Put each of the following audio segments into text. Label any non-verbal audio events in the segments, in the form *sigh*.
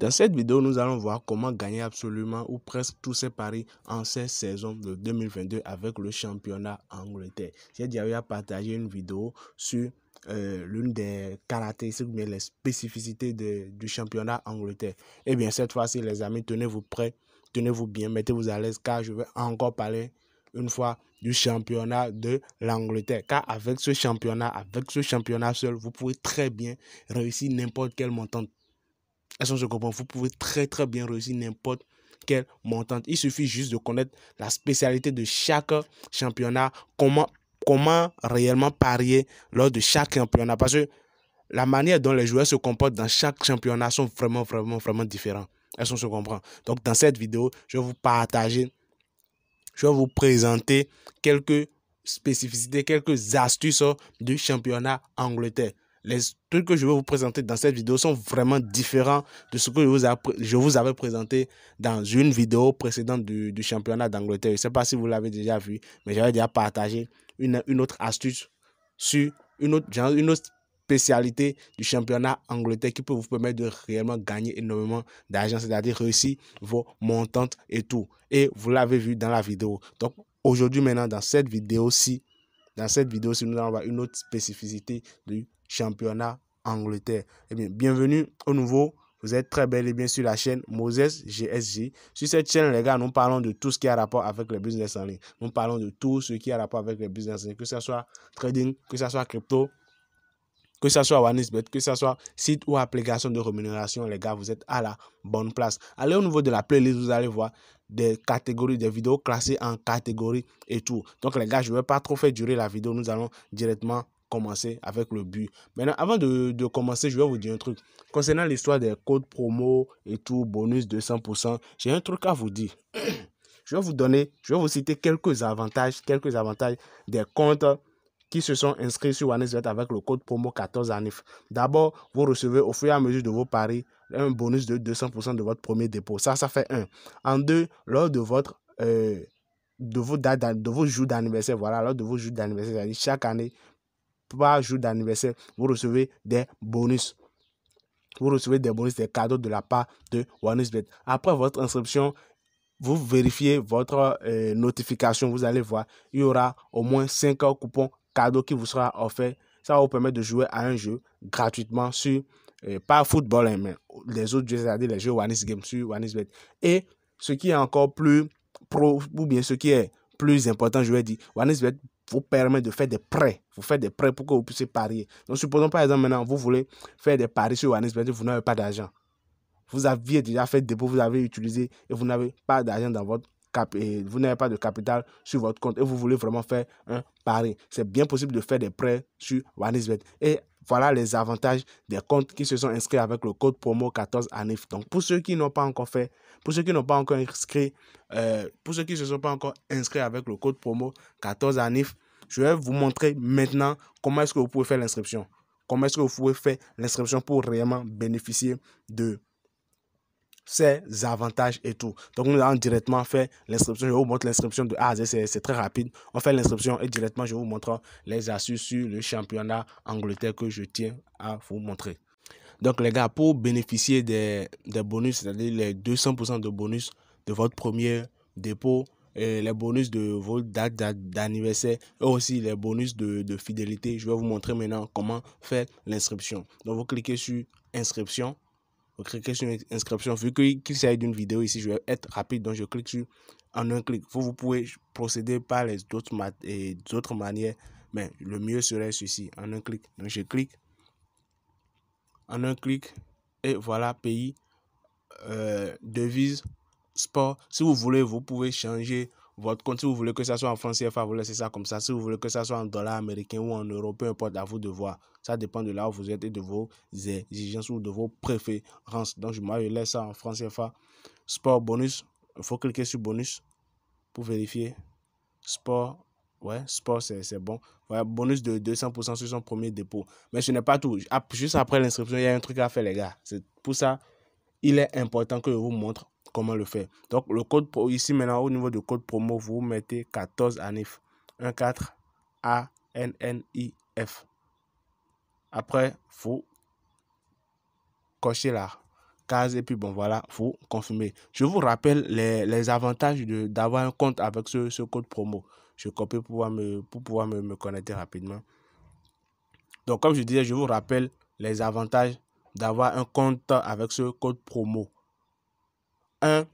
Dans cette vidéo, nous allons voir comment gagner absolument ou presque tous ces paris en cette saison de 2022 avec le championnat Angleterre. J'ai déjà partagé une vidéo sur euh, l'une des caractéristiques, mais les spécificités du championnat Angleterre. Eh bien, cette fois-ci, les amis, tenez-vous prêts, tenez-vous bien, mettez-vous à l'aise car je vais encore parler une fois du championnat de l'Angleterre. Car avec ce championnat, avec ce championnat seul, vous pouvez très bien réussir n'importe quel montant, est-ce que Vous pouvez très très bien réussir n'importe quelle montante. Il suffit juste de connaître la spécialité de chaque championnat, comment, comment réellement parier lors de chaque championnat. Parce que la manière dont les joueurs se comportent dans chaque championnat sont vraiment, vraiment, vraiment différents. Est-ce se comprend Donc, dans cette vidéo, je vais vous partager, je vais vous présenter quelques spécificités, quelques astuces hein, du championnat Angleterre les trucs que je vais vous présenter dans cette vidéo sont vraiment différents de ce que je vous, je vous avais présenté dans une vidéo précédente du, championnat d'Angleterre. Je ne sais pas si vous l'avez déjà vu, mais j'avais déjà partagé une, autre astuce sur une autre, une autre spécialité du championnat Angleterre qui peut vous permettre de réellement gagner énormément d'argent, c'est-à-dire réussir vos montantes et tout. Et vous l'avez vu dans la vidéo. Donc aujourd'hui maintenant, dans cette vidéo-ci, dans cette vidéo-ci, nous allons voir une autre spécificité du championnat Angleterre. Eh bien, bienvenue au nouveau. Vous êtes très bel et bien sur la chaîne Moses GSJ. Sur cette chaîne, les gars, nous parlons de tout ce qui a rapport avec le business en ligne. Nous parlons de tout ce qui a rapport avec le business en ligne, que ce soit trading, que ce soit crypto, que ce soit OneSbet, que ce soit site ou application de rémunération, les gars, vous êtes à la bonne place. Allez au niveau de la playlist, vous allez voir des catégories, des vidéos classées en catégories et tout. Donc, les gars, je ne vais pas trop faire durer la vidéo. Nous allons directement commencer avec le but. Maintenant, avant de, commencer, je vais vous dire un truc. Concernant l'histoire des codes promo et tout, bonus de 100%, j'ai un truc à vous dire. *clears throat* Je vais vous donner, je vais vous citer quelques avantages, quelques avantages des comptes qui se sont inscrits sur OneXBet avec le code promo 14ANIF. D'abord, vous recevez au fur et à mesure de vos paris un bonus de 200% de votre premier dépôt. Ça, ça fait un. En deux, lors de votre... Euh, de vos, de vos jours d'anniversaire, voilà, lors de vos jours d'anniversaire, chaque année, par jour d'anniversaire, vous recevez des bonus. Vous recevez des bonus, des cadeaux de la part de OneXBet. Après votre inscription, vous vérifiez votre euh, notification, vous allez voir, il y aura au moins 5 coupons cadeaux qui vous sera offert. Ça va vous permettre de jouer à un jeu gratuitement sur, euh, par pas football, hein, mais les autres jeux, c'est-à-dire les jeux One Game sur Et ce qui est encore plus pro, ou bien ce qui est plus important, je vais dire, OneXBet vous permet de faire des prêts. Vous faites des prêts pour que vous puissiez parier. Donc, supposons par exemple maintenant, vous voulez faire des paris sur Wanis, vous n'avez pas d'argent. Vous aviez déjà fait des dépôts, vous avez utilisé et vous n'avez pas d'argent dans votre cap et vous n'avez pas de capital sur votre compte et vous voulez vraiment faire un pari. C'est bien possible de faire des prêts sur Wanisbet. Et voilà les avantages des comptes qui se sont inscrits avec le code promo 14 ANIF. Donc pour ceux qui n'ont pas encore fait, pour ceux qui n'ont pas encore inscrit, euh, pour ceux qui ne se sont pas encore inscrits avec le code promo 14 ANIF, je vais vous montrer maintenant comment est-ce que vous pouvez faire l'inscription. Comment est-ce que vous pouvez faire l'inscription pour réellement bénéficier de ses avantages et tout. Donc nous allons directement faire l'inscription. Je vous montre l'inscription de AZ c'est très rapide. On fait l'inscription et directement je vous montre les astuces sur le championnat Angleterre que je tiens à vous montrer. Donc les gars, pour bénéficier des, des bonus, c'est-à-dire les 200% de bonus de votre premier dépôt, et les bonus de vos dates d'anniversaire et aussi les bonus de, de fidélité, je vais vous montrer maintenant comment faire l'inscription. Donc vous cliquez sur inscription cliquez sur une inscription. Vu qu'il s'agit d'une vidéo ici, je vais être rapide, donc je clique sur en un clic. Vous, vous pouvez procéder par les autres, et d'autres manières, mais le mieux serait ceci, en un clic. Donc je clique, en un clic, et voilà, pays, euh, devise, sport. Si vous voulez, vous pouvez changer votre compte, si vous voulez que ça soit en français, CFA, vous laissez ça comme ça. Si vous voulez que ça soit en dollars américains ou en euros, peu importe, à vous de voir. Ça dépend de là où vous êtes et de vos exigences ou de vos préférences. Donc, moi, je laisse ça en français. CFA. Sport bonus, il faut cliquer sur bonus pour vérifier. Sport, ouais, sport, c'est bon. Ouais, bonus de 200% sur son premier dépôt. Mais ce n'est pas tout. Juste après l'inscription, il y a un truc à faire, les gars. C'est pour ça, il est important que je vous montre comment le faire. Donc le code ici maintenant au niveau du code promo, vous mettez 14 ANIF. 14 A N N I F. Après, vous cochez la case et puis bon voilà, faut confirmez. Je vous rappelle les, les avantages d'avoir un compte avec ce, code promo. Je copie pour pouvoir, me, pour pouvoir me connecter rapidement. Donc comme je disais, je vous rappelle les avantages d'avoir un compte avec ce code promo. Un,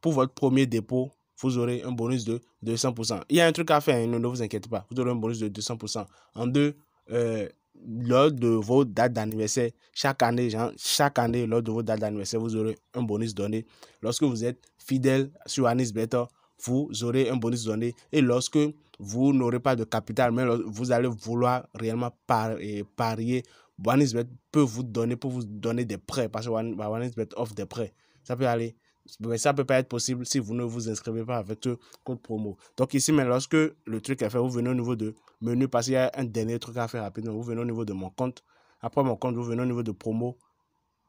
pour votre premier dépôt, vous aurez un bonus de 200%. Il y a un truc à faire, hein, ne vous inquiétez pas. Vous aurez un bonus de 200%. En deux, euh, lors de vos dates d'anniversaire, chaque année, genre, chaque année, lors de vos dates d'anniversaire, vous aurez un bonus donné. Lorsque vous êtes fidèle sur Anis Better, vous aurez un bonus donné. Et lorsque vous n'aurez pas de capital, mais vous allez vouloir réellement parier, Anisbet peut vous donner, pour vous donner des prêts, parce que offre des prêts. Ça peut aller mais ça ne peut pas être possible si vous ne vous inscrivez pas avec le code promo. Donc ici, mais lorsque le truc est fait, vous venez au niveau de menu parce qu'il y a un dernier truc à faire rapidement. Vous venez au niveau de mon compte. Après mon compte, vous venez au niveau de promo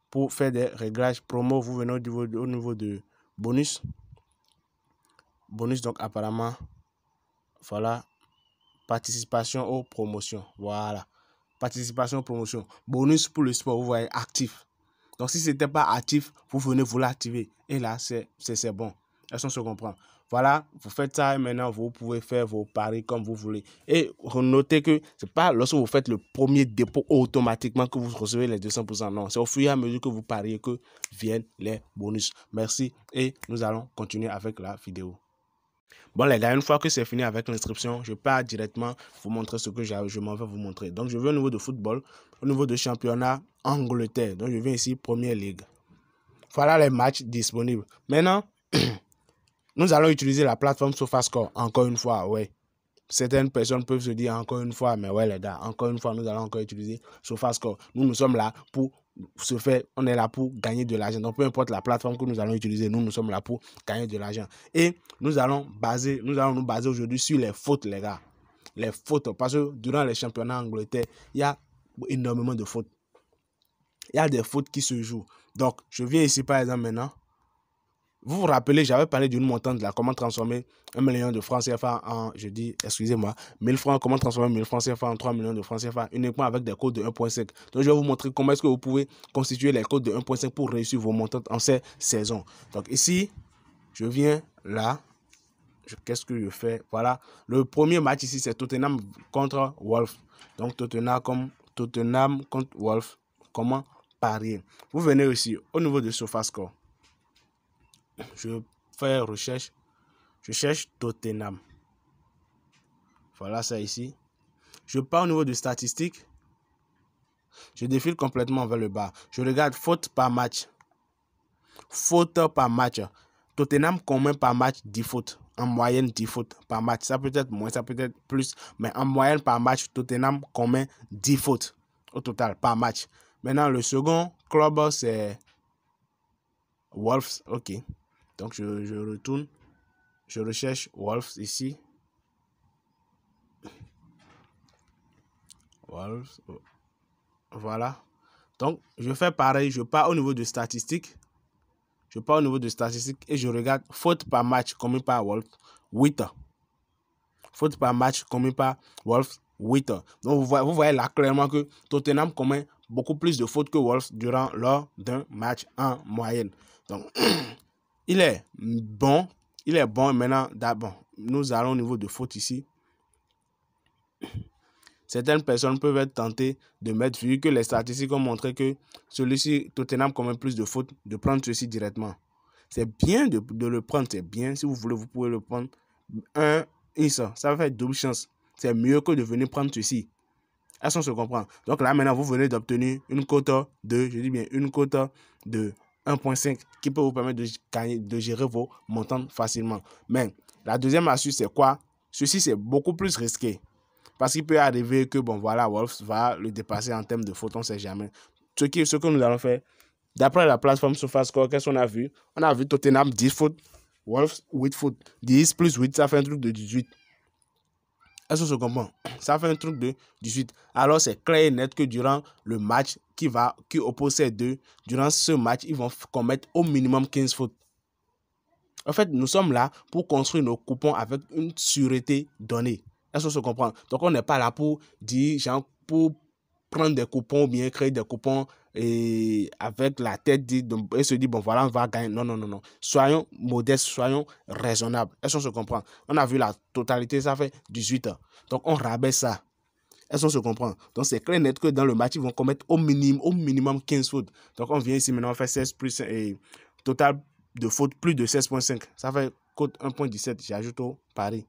pour faire des réglages promo. Vous venez au niveau au niveau de bonus. Bonus, donc apparemment, voilà, participation aux promotions. Voilà, participation aux promotions. Bonus pour le sport, vous voyez, actif. Donc, si ce n'était pas actif, vous venez vous l'activer. Et là, c'est bon. Est-ce se comprend? Voilà, vous faites ça et maintenant vous pouvez faire vos paris comme vous voulez. Et notez que ce n'est pas lorsque vous faites le premier dépôt automatiquement que vous recevez les 200%. Non, c'est au fur et à mesure que vous pariez que viennent les bonus. Merci et nous allons continuer avec la vidéo. Bon, les gars, une fois que c'est fini avec l'inscription, je pars directement vous montrer ce que je m'en vais vous montrer. Donc, je vais au niveau de football, au niveau de championnat Angleterre. Donc, je viens ici, Première Ligue. Voilà les matchs disponibles. Maintenant, *clears throat* nous allons utiliser la plateforme SofaScore, encore une fois, ouais certaines personnes peuvent se dire encore une fois, mais ouais les gars, encore une fois, nous allons encore utiliser SofaScore. Nous, nous sommes là pour se faire, on est là pour gagner de l'argent. Donc peu importe la plateforme que nous allons utiliser, nous, nous sommes là pour gagner de l'argent. Et nous allons baser, nous allons nous baser aujourd'hui sur les fautes, les gars. Les fautes, parce que durant les championnats Angleterre, il y a énormément de fautes. Il y a des fautes qui se jouent. Donc, je viens ici, par exemple, maintenant, vous vous rappelez, j'avais parlé d'une montante là, comment transformer 1 million de francs CFA en, je dis, excusez-moi, 1000 francs, comment transformer 1000 francs CFA en 3 millions de francs CFA uniquement avec des codes de 1.5. Donc, je vais vous montrer comment est-ce que vous pouvez constituer les codes de 1.5 pour réussir vos montantes en ces saisons. Donc, ici, je viens là. Qu'est-ce que je fais Voilà. Le premier match ici, c'est Tottenham contre Wolf. Donc, Tottenham, comme, Tottenham contre Wolf. Comment parier Vous venez aussi au niveau de SofaScore je fais recherche. Je cherche Tottenham. Voilà ça ici. Je pars au niveau de statistiques. Je défile complètement vers le bas. Je regarde faute par match. Faute par match. Tottenham combien par match 10 fautes En moyenne 10 fautes par match. Ça peut être moins, ça peut être plus. Mais en moyenne par match, Tottenham combien 10 fautes au total par match. Maintenant, le second club, c'est Wolves. OK. Donc, je, retourne. Je recherche Wolves ici. Wolves. Oh, voilà. Donc, je fais pareil. Je pars au niveau de statistiques. Je pars au niveau de statistiques et je regarde faute par match commis par Wolves. 8. Faute par match commis par Wolves. 8. Donc, vous voyez, là clairement que Tottenham commet beaucoup plus de fautes que Wolves durant lors d'un match en moyenne. Donc, *clears throat* Il est bon. Il est bon maintenant. D'abord, nous allons au niveau de faute ici. Certaines personnes peuvent être tentées de mettre, vu que les statistiques ont montré que celui-ci, Tottenham commet plus de fautes, de prendre ceci directement. C'est bien de, le prendre, c'est bien. Si vous voulez, vous pouvez le prendre. Un, et ça, ça va faire double chance. C'est mieux que de venir prendre ceci. Est-ce qu'on se comprend? Donc là, maintenant, vous venez d'obtenir une quota de, je dis bien, une quota de 1.5 qui peut vous permettre de, de gérer vos montants facilement. Mais la deuxième astuce, c'est quoi Ceci, c'est beaucoup plus risqué. Parce qu'il peut arriver que, bon, voilà, Wolf va le dépasser en termes de fautes, on ne sait jamais. Ce, qui, ce que nous allons faire, d'après la plateforme SofaScore, qu'est-ce qu'on a vu On a vu Tottenham 10 foot, Wolf 8 foot, 10 plus 8, ça fait un truc de 18. Est-ce que se comprend Ça fait un truc de 18. Alors c'est clair et net que durant le match qui, va, qui oppose ces deux, durant ce match, ils vont commettre au minimum 15 fautes. En fait, nous sommes là pour construire nos coupons avec une sûreté donnée. Est-ce qu'on se comprend Donc on n'est pas là pour dire, genre, pour prendre des coupons ou bien créer des coupons et avec la tête dit, et se dit, bon voilà, on va gagner. Non, non, non, non. Soyons modestes, soyons raisonnables. Est-ce qu'on se comprend On a vu la totalité, ça fait 18 ans. Donc on rabaisse ça. Est-ce qu'on se comprend Donc c'est clair net que dans le match, ils vont commettre au minimum, au minimum 15 fautes. Donc on vient ici maintenant, on fait 16 plus et total de fautes plus de 16.5. Ça fait cote 1.17. J'ajoute au pari.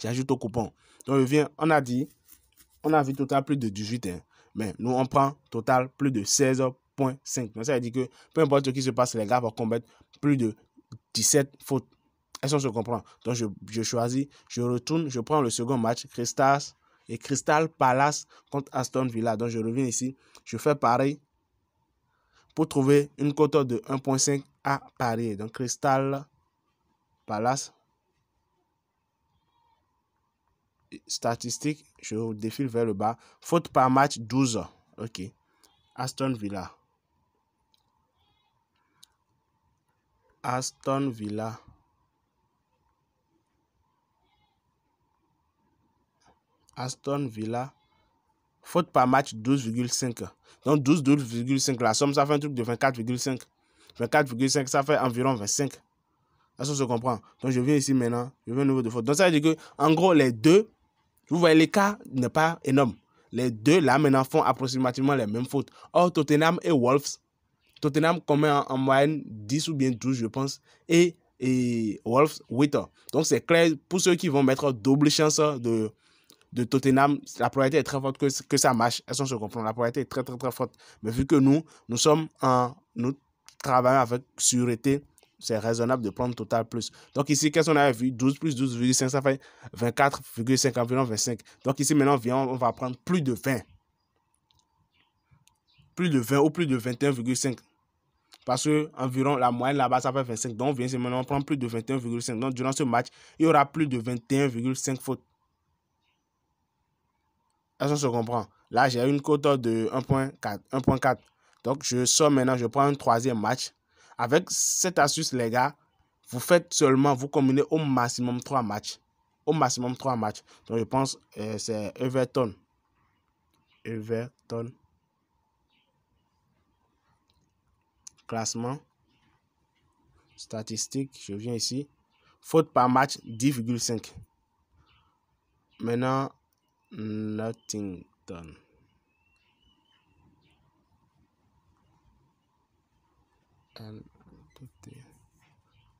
J'ajoute au coupon. Donc on vient, on a dit on a vu total plus de 18. Hein. Mais nous, on prend total plus de 16.5. Donc, ça veut dire que peu importe ce qui se passe, les gars vont combattre plus de 17 fautes. Est-ce qu'on se comprend Donc, je, choisis, je retourne, je prends le second match, Crystal et Crystal Palace contre Aston Villa. Donc, je reviens ici, je fais pareil pour trouver une cote de 1.5 à parier. Donc, Crystal Palace statistiques, je défile vers le bas. Faute par match, 12. OK. Aston Villa. Aston Villa. Aston Villa. Faute par match, 12,5. Donc 12, 12,5. La somme, ça fait un truc de 24,5. 24,5, ça fait environ 25. Ça, se comprend. Donc, je viens ici maintenant. Je viens au niveau de faute. Donc, ça veut dire que, en gros, les deux vous voyez, l'écart n'est pas énorme. Les deux, là, maintenant, font approximativement les mêmes fautes. Or, Tottenham et Wolves, Tottenham commet en, moyenne 10 ou bien 12, je pense, et, et Wolves 8. Donc, c'est clair, pour ceux qui vont mettre double chance de, de Tottenham, la probabilité est très forte que, que ça marche. elles sont se comprend La probabilité est très, très, très forte. Mais vu que nous, nous sommes en... Nous travaillons avec sûreté c'est raisonnable de prendre total plus. Donc ici, qu'est-ce qu'on a vu 12 plus 12,5, ça fait 24,5 environ 25. Donc ici, maintenant, on va prendre plus de 20. Plus de 20 ou plus de 21,5. Parce que environ la moyenne là-bas, ça fait 25. Donc, viens, maintenant, on prend plus de 21,5. Donc, durant ce match, il y aura plus de 21,5 fautes. est se comprend Là, j'ai une cote de 1.4. Donc, je sors maintenant, je prends un troisième match. Avec cette astuce, les gars, vous faites seulement, vous combinez au maximum trois matchs. Au maximum trois matchs. Donc, je pense que euh, c'est Everton. Everton. Classement. Statistique. Je viens ici. Faute par match, 10,5. Maintenant, Nottington.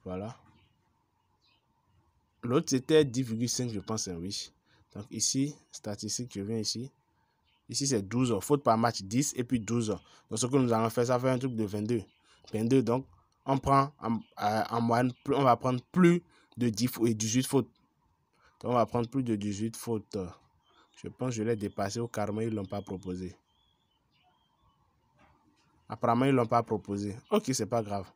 Voilà. L'autre, c'était 10,5, je pense, oui. Donc ici, statistique, je viens ici. Ici, c'est 12 Faute par match, 10 et puis 12 Donc ce que nous allons faire, ça fait un truc de 22. 22, donc on prend en, moyenne, on va prendre plus de 10 et 18 fautes. on va prendre plus de 18 fautes. Je pense que je l'ai dépassé au carrément, ils ne l'ont pas proposé. Apparemment, ils ne l'ont pas proposé. Ok, c'est pas grave.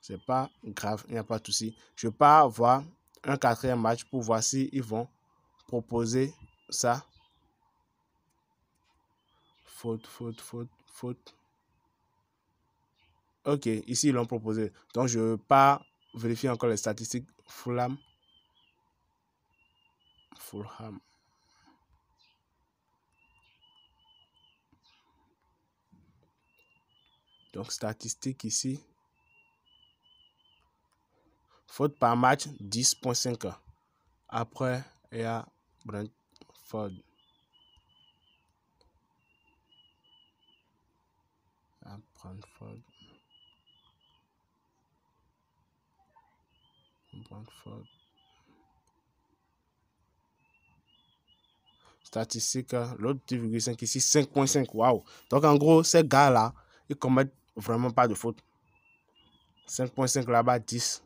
C'est pas grave, il n'y a pas de souci. Je pas voir un quatrième match pour voir s'ils ils vont proposer ça. Faute, faute, faute, faute. Ok, ici ils l'ont proposé. Donc je pas vérifier encore les statistiques. Fulham. Fulham. Donc, statistique ici. Faute par match, 10.5. Après, il y a Brentford. À Brentford. Brentford. Statistique, l'autre 10,5 ici, 5.5. Waouh! Donc, en gros, ces gars-là, ils commettent Vraiment pas de faute. 5.5 là-bas, 10.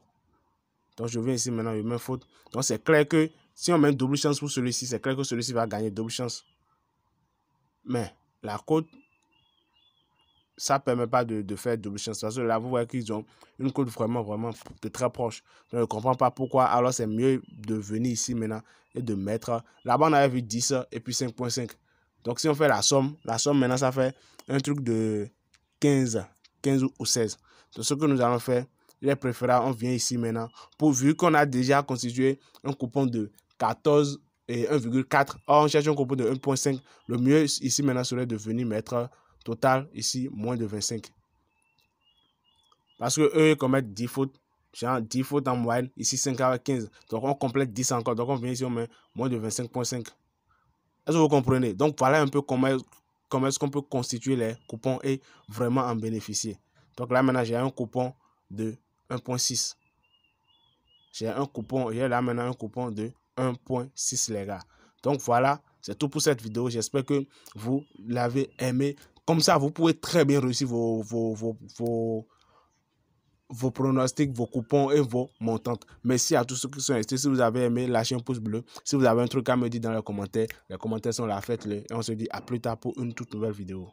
Donc je viens ici maintenant, je mets faute. Donc c'est clair que si on met double chance pour celui-ci, c'est clair que celui-ci va gagner double chance. Mais la côte, ça ne permet pas de, de, faire double chance. Parce que là, vous voyez qu'ils ont une côte vraiment, vraiment de très proche. je ne comprends pas pourquoi. Alors, c'est mieux de venir ici maintenant et de mettre. Là-bas, on avait vu 10 et puis 5.5. Donc, si on fait la somme, la somme maintenant, ça fait un truc de 15 ou 16. Donc ce que nous allons faire, les préférés. on vient ici maintenant, pourvu qu'on a déjà constitué un coupon de 14 et 1,4. Or, on cherche un coupon de 1,5. Le mieux ici maintenant serait de venir mettre total ici moins de 25. Parce que eux, commettent 10 fautes. Genre 10 fautes en moyenne, ici 5 à 15. Donc on complète 10 encore. Donc on vient ici, on met moins de 25,5. Est-ce que vous comprenez Donc voilà un peu comment, comment est-ce qu'on peut constituer les coupons et vraiment en bénéficier. Donc là, maintenant, j'ai un coupon de 1.6. J'ai un coupon, j'ai là maintenant un coupon de 1.6, les gars. Donc voilà, c'est tout pour cette vidéo. J'espère que vous l'avez aimé. Comme ça, vous pouvez très bien réussir vos, vos, vos, vos vos pronostics, vos coupons et vos montantes. Merci à tous ceux qui sont restés. Si vous avez aimé, lâchez un pouce bleu. Si vous avez un truc à me dire dans les commentaires, les commentaires sont là, faites-le. Et on se dit à plus tard pour une toute nouvelle vidéo.